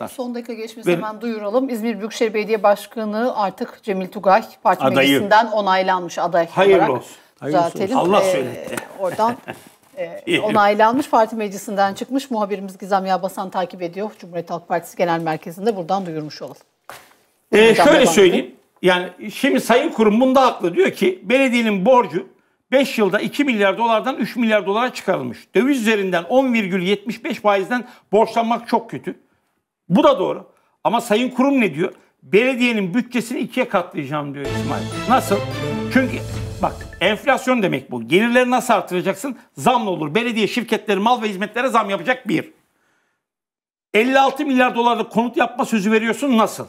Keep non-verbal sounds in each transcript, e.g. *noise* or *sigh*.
Ha. Son dakika geçmesi Ve, hemen duyuralım. İzmir Büyükşehir Belediye Başkanı artık Cemil Tugay parti adayı. meclisinden onaylanmış aday Hayırlı olarak. Olsun. Hayırlı olsun. Allah ee, söyletti. Oradan *laughs* e, onaylanmış parti meclisinden çıkmış muhabirimiz Gizem Yabasan takip ediyor. Cumhuriyet Halk Partisi Genel Merkezi'nde buradan duyurmuş olalım. Ee, şöyle söyleyeyim. Yani şimdi Sayın Kurum bunda haklı. Diyor ki belediyenin borcu 5 yılda 2 milyar dolardan 3 milyar dolara çıkarılmış. Döviz üzerinden 10,75 faizden borçlanmak çok kötü. Bu da doğru. Ama sayın kurum ne diyor? Belediyenin bütçesini ikiye katlayacağım diyor İsmail. Nasıl? Çünkü bak enflasyon demek bu. Gelirleri nasıl artıracaksın? Zamla olur. Belediye şirketleri mal ve hizmetlere zam yapacak bir. 56 milyar dolarlık konut yapma sözü veriyorsun nasıl?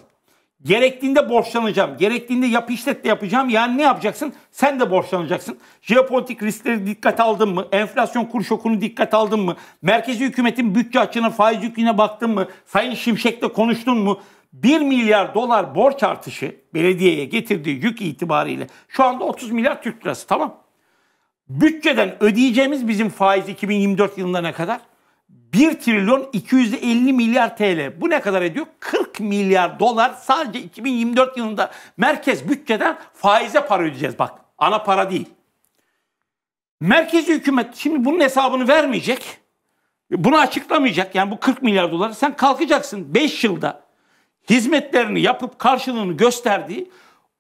Gerektiğinde borçlanacağım. Gerektiğinde yap işlet de yapacağım. Yani ne yapacaksın? Sen de borçlanacaksın. Jeopolitik riskleri dikkat aldın mı? Enflasyon kur şokunu dikkat aldın mı? Merkezi hükümetin bütçe açığına, faiz yüküne baktın mı? Sayın Şimşek'le konuştun mu? 1 milyar dolar borç artışı belediyeye getirdiği yük itibariyle şu anda 30 milyar Türk lirası tamam. Bütçeden ödeyeceğimiz bizim faiz 2024 yılına kadar 1 trilyon 250 milyar TL. Bu ne kadar ediyor? 40 milyar dolar sadece 2024 yılında merkez bütçeden faize para ödeyeceğiz bak. Ana para değil. Merkezi hükümet şimdi bunun hesabını vermeyecek. Bunu açıklamayacak. Yani bu 40 milyar dolar sen kalkacaksın 5 yılda hizmetlerini yapıp karşılığını gösterdiği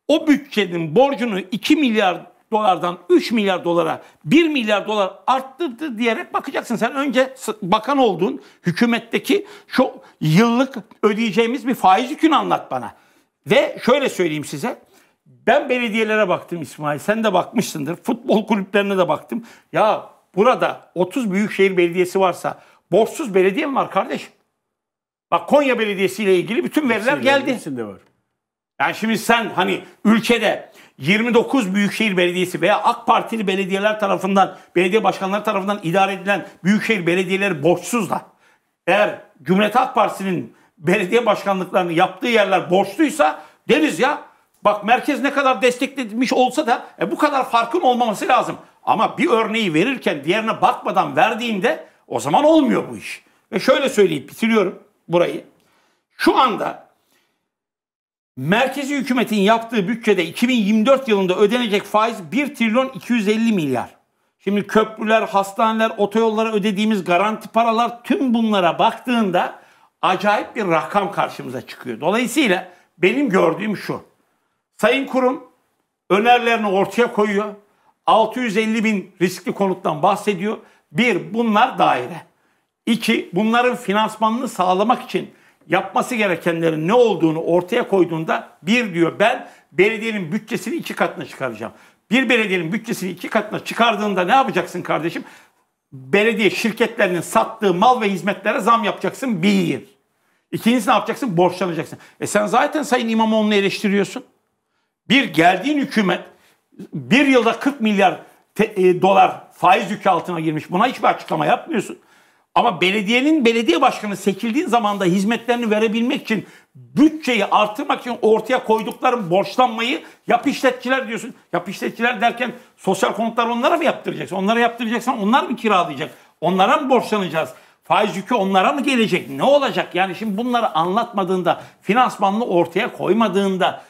o bütçenin borcunu 2 milyar dolardan 3 milyar dolara 1 milyar dolar arttırdı diyerek bakacaksın. Sen önce bakan olduğun hükümetteki şu yıllık ödeyeceğimiz bir faiz yükünü anlat bana. Ve şöyle söyleyeyim size. Ben belediyelere baktım İsmail. Sen de bakmışsındır. Futbol kulüplerine de baktım. Ya burada 30 büyükşehir belediyesi varsa borçsuz belediye mi var kardeş? Bak Konya Belediyesi ile ilgili bütün veriler geldi. Hepsinde var. Yani şimdi sen hani ülkede 29 Büyükşehir Belediyesi veya AK Partili belediyeler tarafından, belediye başkanları tarafından idare edilen büyükşehir belediyeleri borçsuz da eğer Cumhuriyet Ak Partisi'nin belediye başkanlıklarını yaptığı yerler borçluysa deriz ya bak merkez ne kadar desteklemiş olsa da e, bu kadar farkın olmaması lazım. Ama bir örneği verirken diğerine bakmadan verdiğinde o zaman olmuyor bu iş. Ve şöyle söyleyip bitiriyorum burayı. Şu anda Merkezi hükümetin yaptığı bütçede 2024 yılında ödenecek faiz 1 trilyon 250 milyar. Şimdi köprüler, hastaneler, otoyollara ödediğimiz garanti paralar tüm bunlara baktığında acayip bir rakam karşımıza çıkıyor. Dolayısıyla benim gördüğüm şu. Sayın kurum önerilerini ortaya koyuyor. 650 bin riskli konuttan bahsediyor. Bir, bunlar daire. İki, bunların finansmanını sağlamak için yapması gerekenlerin ne olduğunu ortaya koyduğunda bir diyor ben belediyenin bütçesini iki katına çıkaracağım. Bir belediyenin bütçesini iki katına çıkardığında ne yapacaksın kardeşim? Belediye şirketlerinin sattığı mal ve hizmetlere zam yapacaksın bir. İkincisi ne yapacaksın? Borçlanacaksın. E sen zaten Sayın İmamoğlu'nu eleştiriyorsun. Bir geldiğin hükümet bir yılda 40 milyar te, e, dolar faiz yükü altına girmiş. Buna hiçbir açıklama yapmıyorsun. Ama belediyenin belediye başkanı seçildiği zaman da hizmetlerini verebilmek için bütçeyi artırmak için ortaya koydukların borçlanmayı yap işletçiler diyorsun. Yap işletçiler derken sosyal konutlar onlara mı yaptıracaksın? Onlara yaptıracaksan onlar mı kiralayacak? Onlara mı borçlanacağız? Faiz yükü onlara mı gelecek? Ne olacak? Yani şimdi bunları anlatmadığında, finansmanını ortaya koymadığında